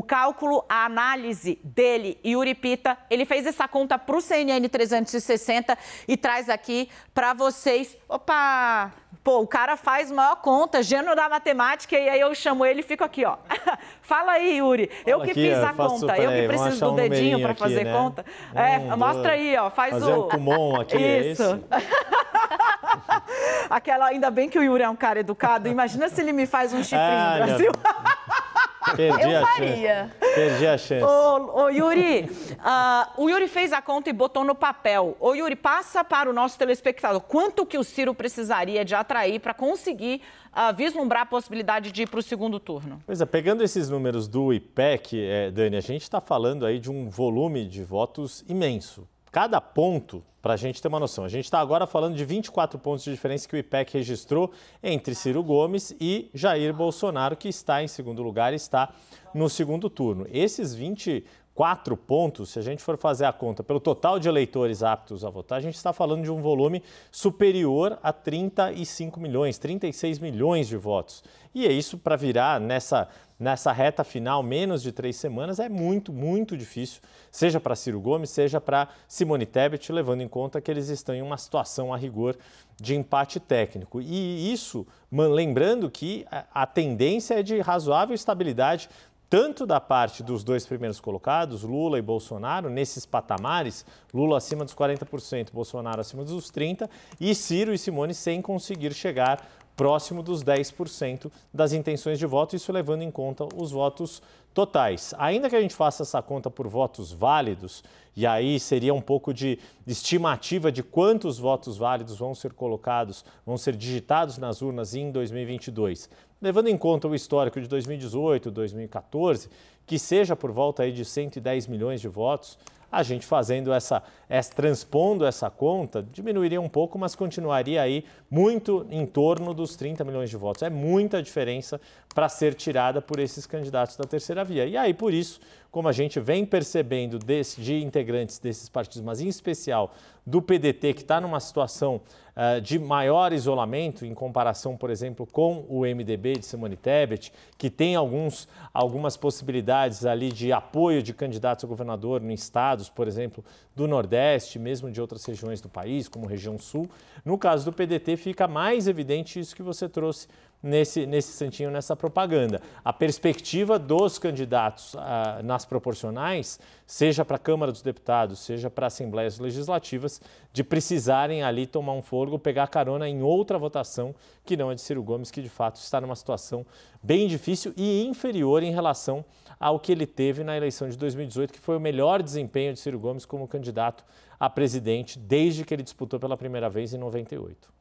o cálculo, a análise dele, Yuri Pita, ele fez essa conta para o CNN 360 e traz aqui para vocês. Opa! Pô, o cara faz maior conta, gênero da matemática, e aí eu chamo ele e fico aqui, ó. Fala aí, Yuri. eu que aqui, fiz a conta. Aí, eu que preciso do um dedinho para fazer aqui, né? conta. Um, é, dois, hum, mostra aí, ó. Faz fazer o. Um Kumon aqui, é Isso. É Aquela, ainda bem que o Yuri é um cara educado. Imagina se ele me faz um é, chifrinho, ah, Brasil. Perdi eu a faria. Perdi a chance. Ô, ô Yuri, uh, o Yuri fez a conta e botou no papel. Ô, Yuri, passa para o nosso telespectador quanto que o Ciro precisaria de atrair para conseguir uh, vislumbrar a possibilidade de ir para o segundo turno? Pois é, pegando esses números do IPEC, é, eh, Dani, a gente está falando aí de um volume de votos imenso cada ponto, para a gente ter uma noção. A gente está agora falando de 24 pontos de diferença que o IPEC registrou entre Ciro Gomes e Jair Bolsonaro, que está em segundo lugar e está no segundo turno. Esses 20 quatro pontos, se a gente for fazer a conta pelo total de eleitores aptos a votar, a gente está falando de um volume superior a 35 milhões, 36 milhões de votos. E é isso para virar nessa, nessa reta final, menos de três semanas, é muito, muito difícil, seja para Ciro Gomes, seja para Simone Tebet, levando em conta que eles estão em uma situação a rigor de empate técnico. E isso, lembrando que a tendência é de razoável estabilidade tanto da parte dos dois primeiros colocados, Lula e Bolsonaro, nesses patamares, Lula acima dos 40%, Bolsonaro acima dos 30%, e Ciro e Simone sem conseguir chegar próximo dos 10% das intenções de voto, isso levando em conta os votos totais. Ainda que a gente faça essa conta por votos válidos, e aí seria um pouco de estimativa de quantos votos válidos vão ser colocados, vão ser digitados nas urnas em 2022. Levando em conta o histórico de 2018, 2014, que seja por volta aí de 110 milhões de votos, a gente fazendo essa, essa, é, transpondo essa conta, diminuiria um pouco, mas continuaria aí muito em torno dos 30 milhões de votos. É muita diferença para ser tirada por esses candidatos da terceira via. E aí, por isso, como a gente vem percebendo desse, de integrantes desses partidos, mas em especial do PDT, que está numa situação uh, de maior isolamento em comparação, por exemplo, com o MDB de Simone Tebet, que tem alguns, algumas possibilidades ali de apoio de candidatos a governador em estados, por exemplo, do Nordeste, mesmo de outras regiões do país, como região Sul. No caso do PDT, fica mais evidente isso que você trouxe nesse, nesse santinho, nessa propaganda. A perspectiva dos candidatos ah, nas proporcionais, seja para a Câmara dos Deputados, seja para Assembleias Legislativas, de precisarem ali tomar um fôlego, pegar carona em outra votação que não é de Ciro Gomes, que de fato está numa situação bem difícil e inferior em relação ao que ele teve na eleição de 2018, que foi o melhor desempenho de Ciro Gomes como candidato a presidente desde que ele disputou pela primeira vez em 98.